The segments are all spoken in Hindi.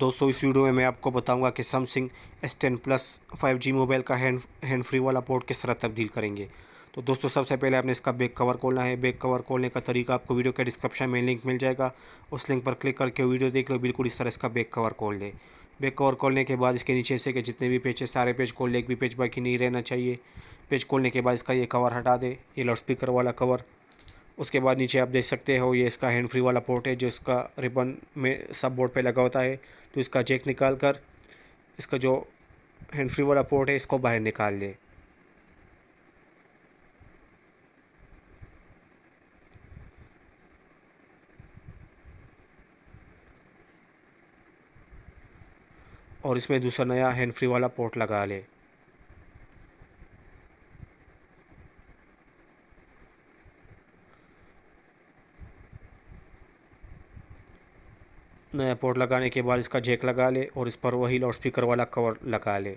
दोस्तों इस वीडियो में मैं आपको बताऊंगा कि Samsung S ten plus five G mobile का हैंड हैंड फ्री वाला पोर्ट किस तरह तब्दील करेंगे तो दोस्तों सबसे पहले आपने इसका बैक कवर खोलना है बैक कवर खोलने का तरीका आपको वीडियो के डिस्क्रिप्शन में लिंक मिल जाएगा उस लिंक पर क्लिक करके वीडियो देख लो बिल्कुल इस तरह इसका बैक कवर खोल लें बैक कवर खोलने के बाद इसके नीचे से के जितने भी पेज है सारे पेज खोल लें एक भी पेज बाकी नहीं रहना चाहिए पेज खोलने के बाद इसका ये कवर हटा दे ये लाउड स्पीकर वाला कवर उसके बाद नीचे आप देख सकते हो ये इसका हैंड फ्री वाला पोर्ट है जो इसका रिबन में सब बोर्ड पे लगा होता है तो इसका जेक निकाल कर इसका जो हैंड फ्री वाला पोर्ट है इसको बाहर निकाल ले और इसमें दूसरा नया हैंड फ्री वाला पोर्ट लगा लें नया पोर्ट लगाने के बाद इसका जैक लगा ले और इस पर वही लाउड स्पीकर वाला कवर लगा ले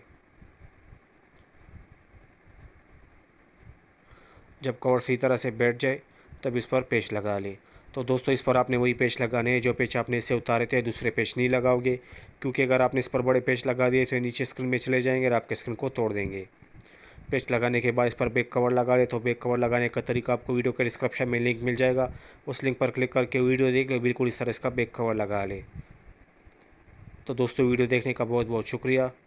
जब कवर सही तरह से बैठ जाए तब इस पर पेच लगा ले तो दोस्तों इस पर आपने वही पेच लगाने हैं जो पेच आपने इससे उतारे थे दूसरे पेच नहीं लगाओगे क्योंकि अगर आपने इस पर बड़े पेच लगा दिए तो नीचे स्क्रीन में चले जाएंगे और आपके स्क्रीन को तोड़ देंगे पेस्ट लगाने के बाद इस पर बैक कवर लगा रहे तो बैक कवर लगाने का तरीका आपको वीडियो के डिस्क्रिप्शन में लिंक मिल जाएगा उस लिंक पर क्लिक करके वीडियो देख लो बिल्कुल इस तरह इसका बैक कवर लगा ले तो दोस्तों वीडियो देखने का बहुत बहुत शुक्रिया